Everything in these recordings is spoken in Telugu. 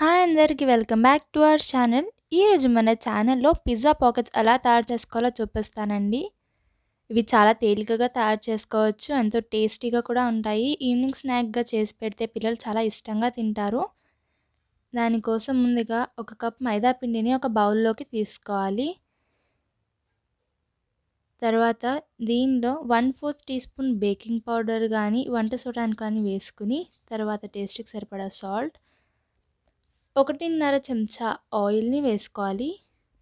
హాయ్ అందరికీ welcome back to our channel ఈరోజు మన ఛానల్లో పిజ్జా పాకెట్స్ ఎలా తయారు చేసుకోవాలో చూపిస్తానండి ఇవి చాలా తేలికగా తయారు చేసుకోవచ్చు ఎంతో టేస్టీగా కూడా ఉంటాయి ఈవినింగ్ స్నాక్గా చేసి పెడితే పిల్లలు చాలా ఇష్టంగా తింటారు దానికోసం ముందుగా ఒక కప్ మైదా పిండిని ఒక బౌల్లోకి తీసుకోవాలి తర్వాత దీనిలో one fourth teaspoon baking powder కానీ వంట సోడానికి కానీ వేసుకుని తర్వాత టేస్ట్కి సరిపడా సాల్ట్ ఒకటిన్నర చెంచా ఆయిల్ని వేసుకోవాలి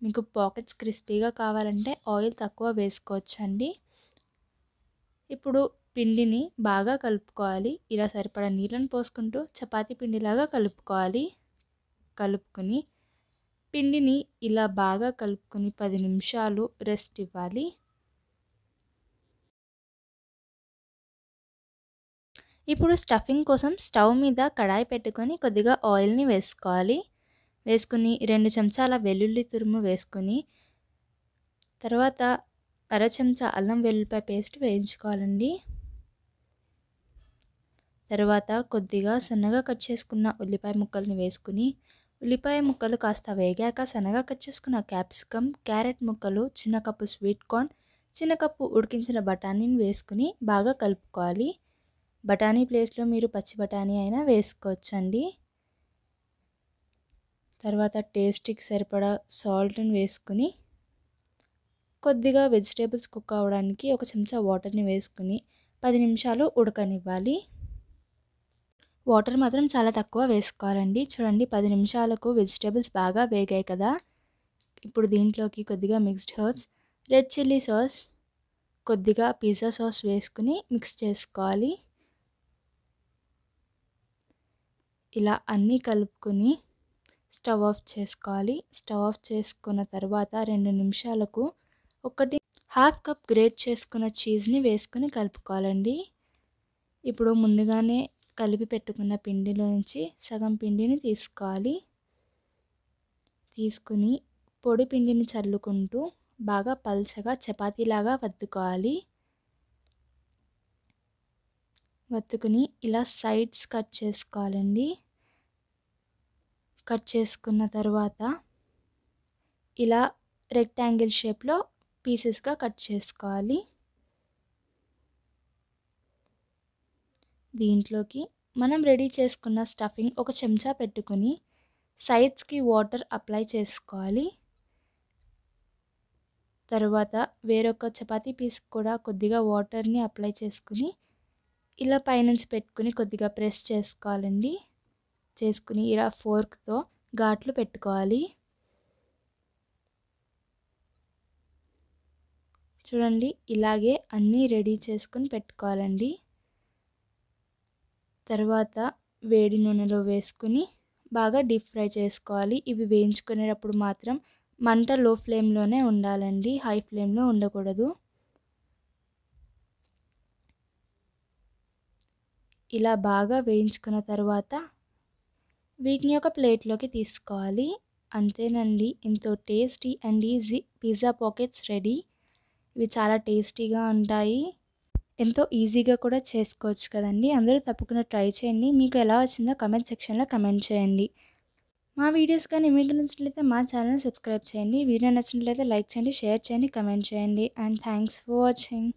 మీకు పాకెట్స్ క్రిస్పీగా కావాలంటే ఆయిల్ తక్కువ వేసుకోవచ్చండి ఇప్పుడు పిండిని బాగా కలుపుకోవాలి ఇలా సరిపడా నీళ్ళని పోసుకుంటూ చపాతి పిండిలాగా కలుపుకోవాలి కలుపుకుని పిండిని ఇలా బాగా కలుపుకుని పది నిమిషాలు రెస్ట్ ఇవ్వాలి ఇప్పుడు స్టఫింగ్ కోసం స్టవ్ మీద కడాయి పెట్టుకొని కొద్దిగా ఆయిల్ని వేసుకోవాలి వేసుకుని రెండు చెంచాల వెల్లుల్లి తురుము వేసుకొని తర్వాత అర చెంచా అల్లం వెల్లుల్లిపాయ పేస్ట్ వేయించుకోవాలండి తర్వాత కొద్దిగా సన్నగా కట్ చేసుకున్న ఉల్లిపాయ ముక్కల్ని వేసుకుని ఉల్లిపాయ ముక్కలు కాస్త వేగాక సన్నగా కట్ చేసుకున్న క్యాప్సికమ్ క్యారెట్ ముక్కలు చిన్న కప్పు స్వీట్ కార్న్ చిన్న కప్పు ఉడికించిన బఠానీని వేసుకుని బాగా కలుపుకోవాలి బఠానీ ప్లేస్లో మీరు పచ్చి బఠానీ అయినా వేసుకోవచ్చండి తర్వాత టేస్ట్కి సరిపడా సాల్ట్ని వేసుకుని కొద్దిగా వెజిటేబుల్స్ కుక్ అవ్వడానికి ఒక చెంచా వాటర్ని వేసుకుని పది నిమిషాలు ఉడకనివ్వాలి వాటర్ మాత్రం చాలా తక్కువ వేసుకోవాలండి చూడండి పది నిమిషాలకు వెజిటేబుల్స్ బాగా వేగాయి కదా ఇప్పుడు దీంట్లోకి కొద్దిగా mixed herbs red chilli sauce కొద్దిగా పిజ్జా సాస్ వేసుకుని మిక్స్ చేసుకోవాలి ఇలా అన్నీ కలుపుకొని స్టవ్ ఆఫ్ చేసుకోవాలి స్టవ్ ఆఫ్ చేసుకున్న తర్వాత రెండు నిమిషాలకు ఒకటి హాఫ్ కప్ గ్రేట్ చేసుకున్న చీజ్ని వేసుకుని కలుపుకోవాలండి ఇప్పుడు ముందుగానే కలిపి పెట్టుకున్న పిండిలో నుంచి సగం పిండిని తీసుకోవాలి తీసుకుని పొడి పిండిని చల్లుకుంటూ బాగా పల్చగా చపాతీలాగా వద్దుకోవాలి వత్తుకుని ఇలా సైడ్స్ కట్ చేసుకోవాలండి కట్ చేసుకున్న తర్వాత ఇలా రెక్టాంగిల్ షేప్లో పీసెస్గా కట్ చేసుకోవాలి దీంట్లోకి మనం రెడీ చేసుకున్న స్టఫింగ్ ఒక చెంచా పెట్టుకుని సైడ్స్కి వాటర్ అప్లై చేసుకోవాలి తర్వాత వేరొక చపాతీ పీస్ కూడా కొద్దిగా వాటర్ని అప్లై చేసుకుని ఇలా పైనుంచి పెట్టుకుని కొద్దిగా ప్రెస్ చేసుకోవాలండి చేసుకుని ఇలా ఫోర్క్తో ఘాట్లు పెట్టుకోవాలి చూడండి ఇలాగే అన్నీ రెడీ చేసుకుని పెట్టుకోవాలండి తర్వాత వేడి నూనెలో వేసుకుని బాగా డీప్ ఫ్రై చేసుకోవాలి ఇవి వేయించుకునేటప్పుడు మాత్రం మంట లో ఫ్లేమ్లోనే ఉండాలండి హై ఫ్లేమ్లో ఉండకూడదు ఇలా బాగా వేయించుకున్న తర్వాత వీటిని ఒక ప్లేట్లోకి తీసుకోవాలి అంతేనండి ఎంతో tasty and easy pizza pockets ready ఇవి చాలా టేస్టీగా ఉంటాయి ఎంతో ఈజీగా కూడా చేసుకోవచ్చు కదండి అందరూ తప్పకుండా ట్రై చేయండి మీకు ఎలా వచ్చిందో కమెంట్ సెక్షన్లో కమెంట్ చేయండి మా వీడియోస్ కానీ మీకు నచ్చినట్లయితే మా ఛానల్ సబ్స్క్రైబ్ చేయండి వీడియో నచ్చినట్లయితే లైక్ చేయండి షేర్ చేయండి కమెంట్ చేయండి అండ్ థ్యాంక్స్ ఫర్ వాచింగ్